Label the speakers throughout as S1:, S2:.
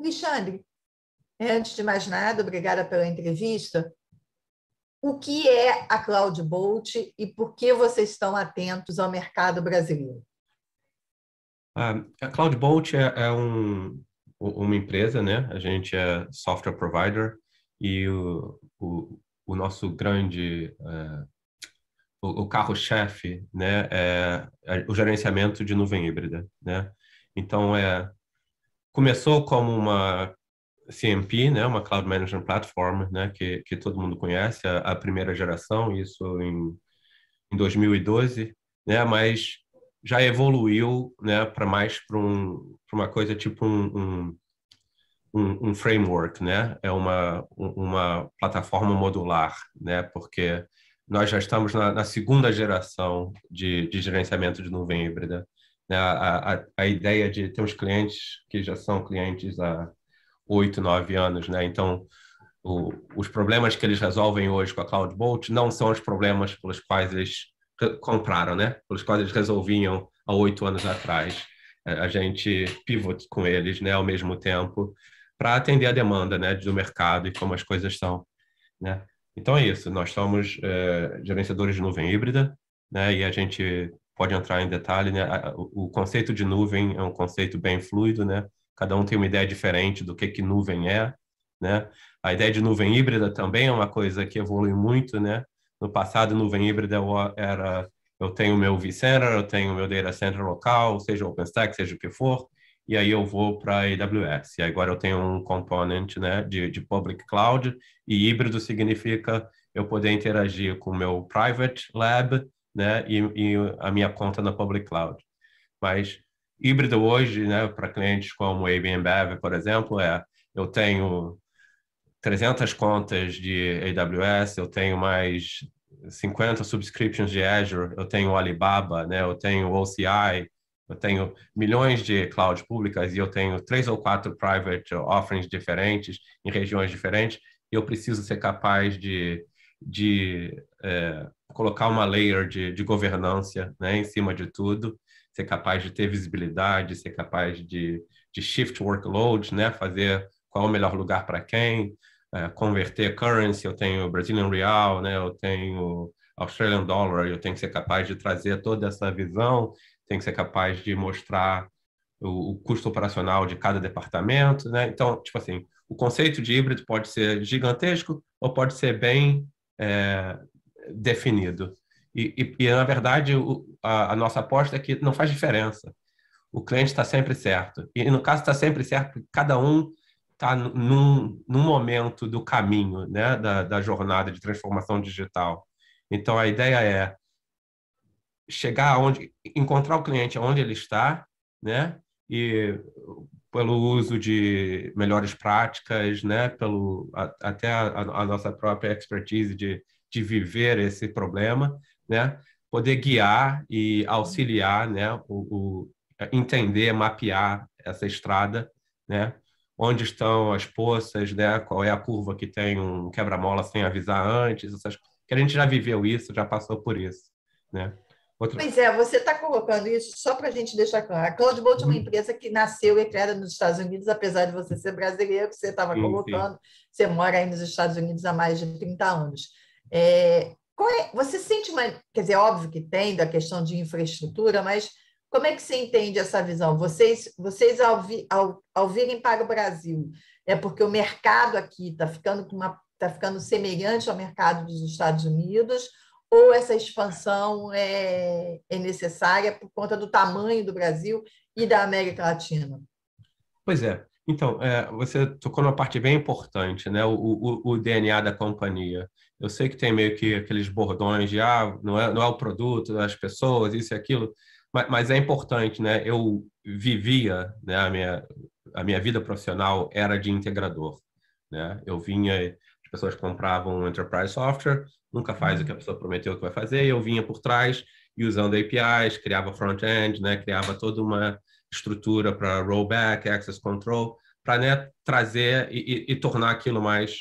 S1: Alexandre, antes de mais nada, obrigada pela entrevista. O que é a Cloud Bolt e por que vocês estão atentos ao mercado brasileiro?
S2: Ah, a Cloud Bolt é, é um, uma empresa, né? A gente é software provider e o, o, o nosso grande é, o, o carro-chefe, né, é, é o gerenciamento de nuvem híbrida, né? Então é começou como uma CMP, né, uma Cloud Management Platform, né, que, que todo mundo conhece, a, a primeira geração, isso em, em 2012, né, mas já evoluiu, né, para mais para um, pra uma coisa tipo um, um, um, framework, né, é uma, uma plataforma modular, né, porque nós já estamos na, na segunda geração de, de gerenciamento de nuvem híbrida né, a, a, a ideia de ter uns clientes que já são clientes há oito, nove anos, né? Então, o, os problemas que eles resolvem hoje com a Cloud Bolt não são os problemas pelos quais eles compraram, né? Pelos quais eles resolviam há oito anos atrás. É, a gente pivot com eles, né? Ao mesmo tempo, para atender a demanda, né? Do mercado e como as coisas estão, né? Então é isso. Nós somos é, gerenciadores de nuvem híbrida, né? E a gente pode entrar em detalhe, né? O conceito de nuvem é um conceito bem fluido, né? Cada um tem uma ideia diferente do que que nuvem é, né? A ideia de nuvem híbrida também é uma coisa que evolui muito, né? No passado, nuvem híbrida era eu tenho meu vCenter, eu tenho meu data center local, seja OpenStack, seja o que for, e aí eu vou para a AWS. E agora eu tenho um componente né, de, de public cloud, e híbrido significa eu poder interagir com o meu private lab né, e, e a minha conta na public cloud. Mas híbrido hoje, né, para clientes como Airbnb, por exemplo, é eu tenho 300 contas de AWS, eu tenho mais 50 subscriptions de Azure, eu tenho Alibaba, né, eu tenho OCI, eu tenho milhões de clouds públicas e eu tenho três ou quatro private offerings diferentes em regiões diferentes. E eu preciso ser capaz de de é, colocar uma layer de, de governança né, em cima de tudo, ser capaz de ter visibilidade, ser capaz de, de shift workload, né, fazer qual o melhor lugar para quem, é, converter currency, eu tenho Brazilian Real, né, eu tenho Australian Dollar, eu tenho que ser capaz de trazer toda essa visão, tenho que ser capaz de mostrar o, o custo operacional de cada departamento, né? Então, tipo assim, o conceito de híbrido pode ser gigantesco ou pode ser bem é, definido. E, e, e, na verdade, o, a, a, nossa aposta é que não faz diferença. O cliente está sempre certo. E, no caso, está sempre certo porque cada um está num, num, momento do caminho, né, da, da jornada de transformação digital. Então, a ideia é chegar onde encontrar o cliente onde ele está, né? E pelo uso de melhores práticas, né? pelo, a, até a, a, nossa própria expertise de, de viver esse problema, né? poder guiar e auxiliar, né? o, o entender, mapear essa estrada, né? onde estão as poças, né? qual é a curva que tem um quebra-mola sem avisar antes, essas... que a gente já viveu isso, já passou por isso. Né? Outra... Pois
S1: é, você está colocando isso só para a gente deixar claro. A Cloud Bolt é uma uhum. empresa que nasceu e é criada nos Estados Unidos, apesar de você ser brasileiro, que você estava colocando, você mora aí nos Estados Unidos há mais de 30 anos. É, é, você sente uma. Quer dizer, óbvio que tem da questão de infraestrutura, mas como é que você entende essa visão? Vocês, vocês ao, vi, ao, ao virem para o Brasil, é porque o mercado aqui está ficando, tá ficando semelhante ao mercado dos Estados Unidos? ou essa expansão é, é necessária por conta do tamanho do Brasil e da América Latina?
S2: Pois é. Então, é, você tocou numa parte bem importante, né? O, o, o, DNA da companhia. Eu sei que tem meio que aqueles bordões de ah, não é, não é o produto, é as pessoas, isso e aquilo, mas, mas é importante, né? Eu vivia, né? A minha, a minha vida profissional era de integrador, né? Eu vinha as pessoas compravam um enterprise software, nunca faz o que a uhum. pessoa prometeu que vai fazer, e eu vinha por trás e usando APIs, criava front-end, né? criava toda uma estrutura para rollback, access control, para né, trazer e, e, e, tornar aquilo mais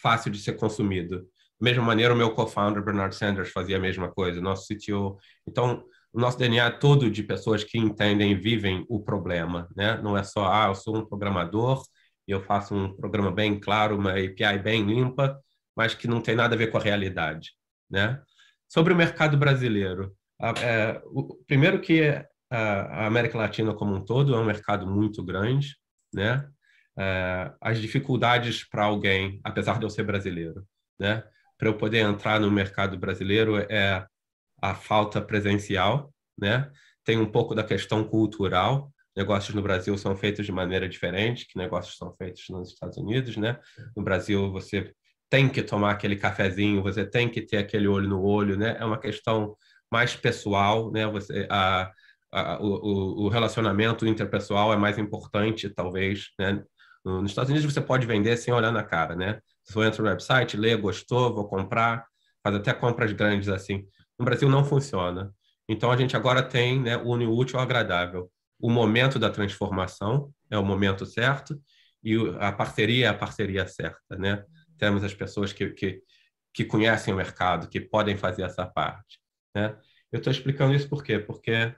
S2: fácil de ser consumido. Da mesma maneira, o meu co-founder Bernard Sanders fazia a mesma coisa, nosso CTO. Então, o nosso DNA é todo de pessoas que entendem e vivem o problema, né? Não é só, ah, eu sou um programador, e eu faço um programa bem claro, uma API bem limpa, mas que não tem nada a ver com a realidade, né? Sobre o mercado brasileiro, a, é, o, primeiro que a América Latina como um todo é um mercado muito grande, né? É, as dificuldades para alguém, apesar de eu ser brasileiro, né? Para eu poder entrar no mercado brasileiro é a falta presencial, né? Tem um pouco da questão cultural, negócios no Brasil são feitos de maneira diferente, que negócios são feitos nos Estados Unidos, né? No Brasil você tem que tomar aquele cafezinho, você tem que ter aquele olho no olho, né? É uma questão mais pessoal, né? Você a, a o, o relacionamento interpessoal é mais importante, talvez, né? Nos Estados Unidos você pode vender sem olhar na cara, né? Você entra no website, lê, gostou, vou comprar, faz até compras grandes assim. No Brasil não funciona. Então a gente agora tem, né, o útil ao agradável o momento da transformação é o momento certo e a parceria é a parceria certa, né? Temos as pessoas que, que, que conhecem o mercado, que podem fazer essa parte, né? Eu estou explicando isso por quê? Porque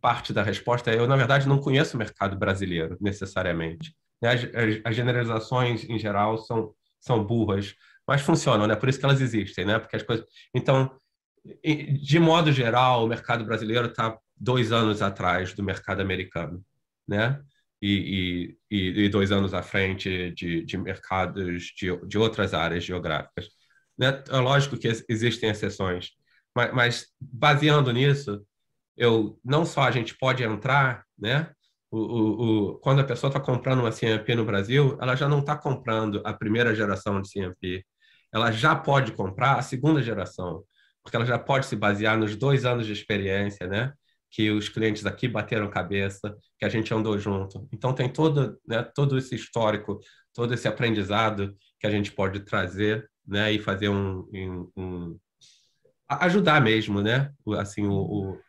S2: parte da resposta é eu, na verdade, não conheço o mercado brasileiro necessariamente. Né? As, as, as generalizações, em geral, são, são burras, mas funcionam, né? Por isso que elas existem, né? Porque as coisas... Então, de modo geral, o mercado brasileiro está dois anos atrás do mercado americano, né? E, e, e dois anos à frente de, de mercados de, de outras áreas geográficas. Né? É lógico que existem exceções, mas, mas baseando nisso, eu não só a gente pode entrar, né? O, o, o quando a pessoa está comprando uma CMP no Brasil, ela já não está comprando a primeira geração de CMP, ela já pode comprar a segunda geração, porque ela já pode se basear nos dois anos de experiência, né? que os clientes aqui bateram cabeça, que a gente andou junto. Então tem todo, né, todo esse histórico, todo esse aprendizado que a gente pode trazer, né, e fazer um, um, um ajudar mesmo, né? Assim, o, o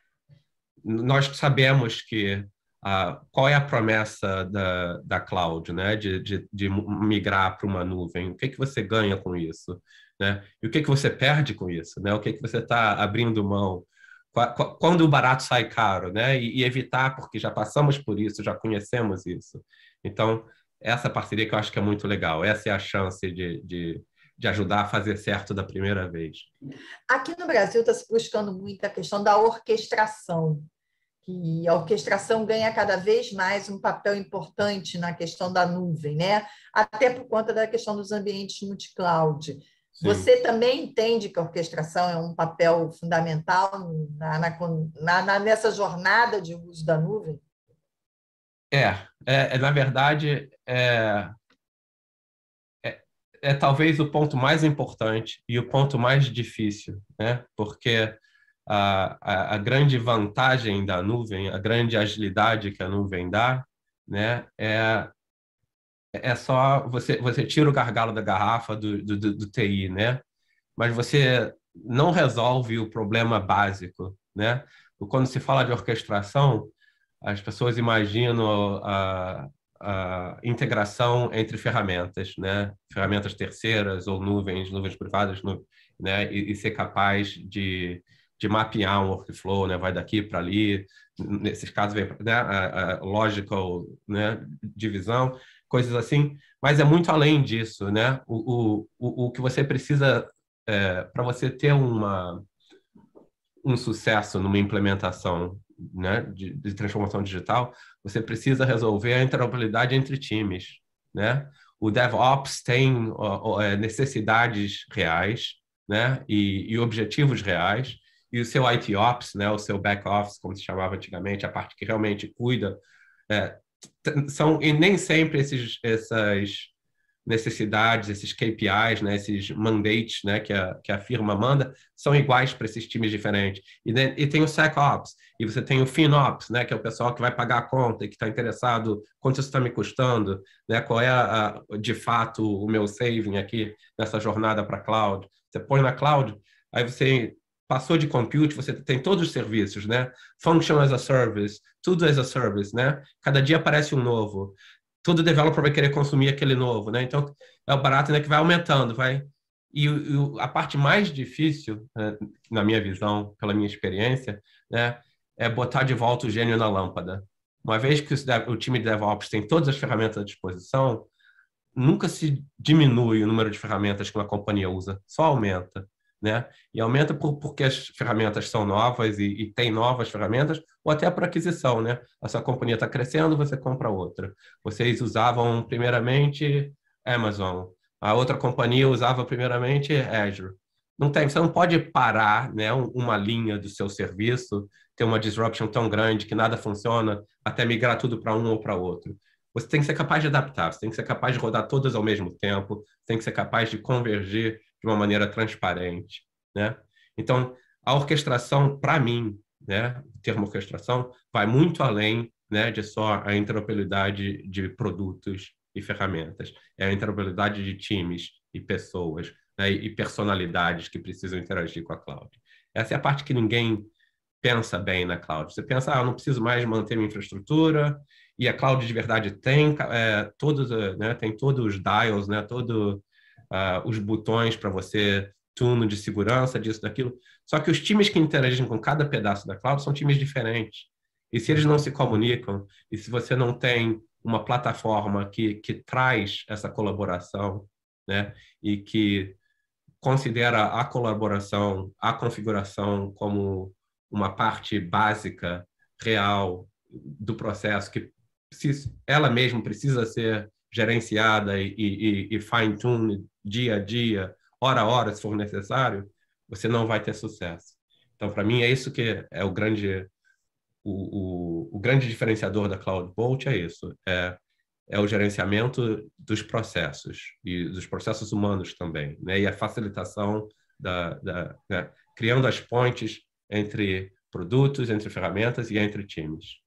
S2: nós sabemos que a, qual é a promessa da, da cloud, né? De, de, de migrar para uma nuvem. O que que você ganha com isso, né? E o que que você perde com isso, né? O que que você está abrindo mão quando o barato sai caro, né? E, e, evitar, porque já passamos por isso, já conhecemos isso. Então, essa parceria que eu acho que é muito legal, essa é a chance de, de, de ajudar a fazer certo da primeira vez.
S1: Aqui no Brasil está se buscando muito a questão da orquestração, que a orquestração ganha cada vez mais um papel importante na questão da nuvem, né? Até por conta da questão dos ambientes multi-cloud. Você também entende que a orquestração é um papel fundamental na, na, na, nessa jornada de uso da nuvem?
S2: É, é, é na verdade, é, é, é, talvez o ponto mais importante e o ponto mais difícil, né? porque a, a, a grande vantagem da nuvem, a grande agilidade que a nuvem dá, né, é é só você, você tira o gargalo da garrafa do, do, do, do TI, né? Mas você não resolve o problema básico, né? Quando se fala de orquestração, as pessoas imaginam a, a integração entre ferramentas, né? Ferramentas terceiras ou nuvens, nuvens privadas, né? E, e, ser capaz de, de mapear um workflow, né? Vai daqui para ali, nesses casos vem né? a, a logical né? divisão, coisas assim, mas é muito além disso, né? O, o, o que você precisa é, para você ter uma, um sucesso numa implementação né, de, de, transformação digital, você precisa resolver a interoperabilidade entre times. Né? O DevOps tem ó, ó, é, necessidades reais né, e, e, objetivos reais, e o seu IT Ops, né, o seu back office, como se chamava antigamente, a parte que realmente cuida, é, são e nem sempre esses, essas necessidades, esses KPIs, né, esses mandates né, que, a, que a firma manda, são iguais para esses times diferentes. E, e tem o SecOps, e você tem o FinOps, né, que é o pessoal que vai pagar a conta e que está interessado quanto isso está me custando, né, qual é, a, de fato, o meu saving aqui nessa jornada para cloud. Você põe na cloud, aí você passou de compute, você tem todos os serviços, né? Function as a service, tudo as a service, né? Cada dia aparece um novo. Todo developer vai querer consumir aquele novo, né? Então, é o barato né, que vai aumentando, vai... E, e a parte mais difícil, né, na minha visão, pela minha experiência, né, é botar de volta o gênio na lâmpada. Uma vez que o time de DevOps tem todas as ferramentas à disposição, nunca se diminui o número de ferramentas que uma companhia usa, só aumenta né? E aumenta por, porque as ferramentas são novas e, e tem novas ferramentas, ou até por aquisição, né? A sua companhia está crescendo, você compra outra. Vocês usavam primeiramente Amazon, a outra companhia usava primeiramente Azure. Não tem, você não pode parar, né? Uma linha do seu serviço ter uma disruption tão grande que nada funciona, até migrar tudo para um ou para outro você tem que ser capaz de adaptar, você tem que ser capaz de rodar todas ao mesmo tempo, tem que ser capaz de convergir de uma maneira transparente, né? Então, a orquestração, para mim, né, o termo orquestração vai muito além né, de só a interoperabilidade de produtos e ferramentas, é a interoperabilidade de times e pessoas né, e personalidades que precisam interagir com a cloud. Essa é a parte que ninguém pensa bem na cloud. Você pensa, ah, eu não preciso mais manter minha infraestrutura, e a cloud de verdade tem é, todos, né, tem todos os dials, né, todo uh, os botões para você, turno de segurança, disso, daquilo. Só que os times que interagem com cada pedaço da cloud são times diferentes. E se eles não se comunicam, e se você não tem uma plataforma que, que traz essa colaboração, né, e que considera a colaboração, a configuração como uma parte básica, real do processo, que ela mesma precisa ser gerenciada e, e, e fine-tuned dia a dia, hora a hora, se for necessário, você não vai ter sucesso. Então, para mim, é isso que é o grande o, o, o, grande diferenciador da Cloud Bolt é isso, é, é o gerenciamento dos processos e dos processos humanos também, né? E a facilitação da, da né? criando as pontes entre produtos, entre ferramentas e entre times.